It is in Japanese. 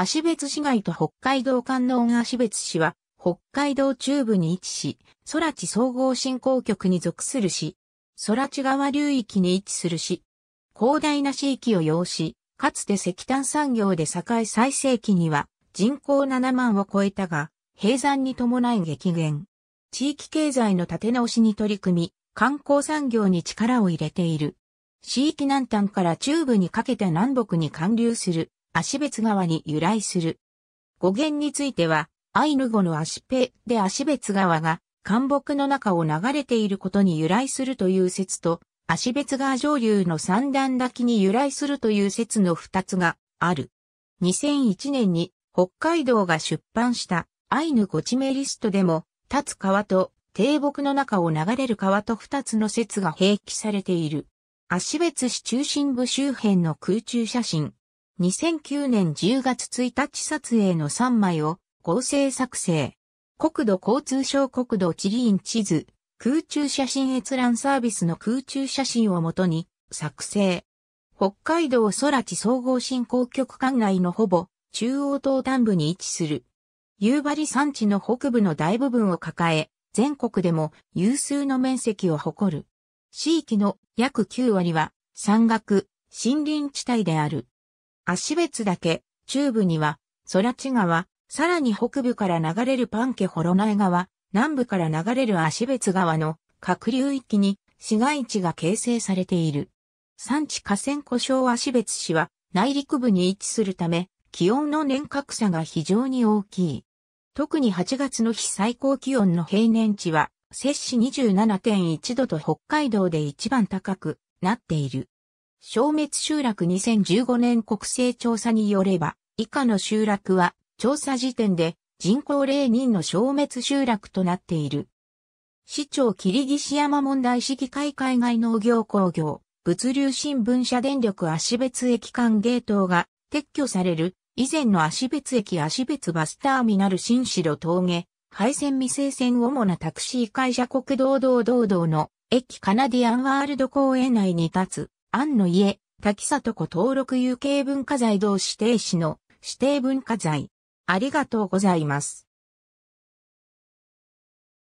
芦別市街と北海道観音足別市は、北海道中部に位置し、空地総合振興局に属する市、空地川流域に位置する市、広大な市域を要し、かつて石炭産業で栄え最盛期には人口7万を超えたが、閉山に伴い激減。地域経済の立て直しに取り組み、観光産業に力を入れている。地域南端から中部にかけて南北に貫流する芦別川に由来する。語源については、アイヌ語の足ペで芦別川が干木の中を流れていることに由来するという説と、芦別川上流の三段滝に由来するという説の二つがある。2001年に北海道が出版したアイヌ語地名リストでも、立つ川と低木の中を流れる川と二つの説が併記されている。芦別市中心部周辺の空中写真、2009年10月1日撮影の3枚を合成作成。国土交通省国土地理院地図、空中写真閲覧サービスの空中写真をもとに作成。北海道空地総合振興局管内のほぼ中央東端部に位置する。夕張山地の北部の大部分を抱え、全国でも有数の面積を誇る。地域の約9割は山岳、森林地帯である。足別岳、中部には、空地川、さらに北部から流れるパンケホロナエ川、南部から流れる足別川の各流域に市街地が形成されている。産地河川故障足別市は内陸部に位置するため、気温の年格差が非常に大きい。特に8月の日最高気温の平年値は、摂氏27.1度と北海道で一番高くなっている。消滅集落2015年国勢調査によれば、以下の集落は、調査時点で人口0人の消滅集落となっている。市長霧岸山問題市議会海外農業工業、物流新聞社電力足別駅間ゲートが撤去される、以前の足別駅足別バスターミナル新城峠、廃線未成線主なタクシー会社国道道道道の駅カナディアンワールド公園内に立つ庵の家、滝里子登録有形文化財同指定市の指定文化財。ありがとうございます。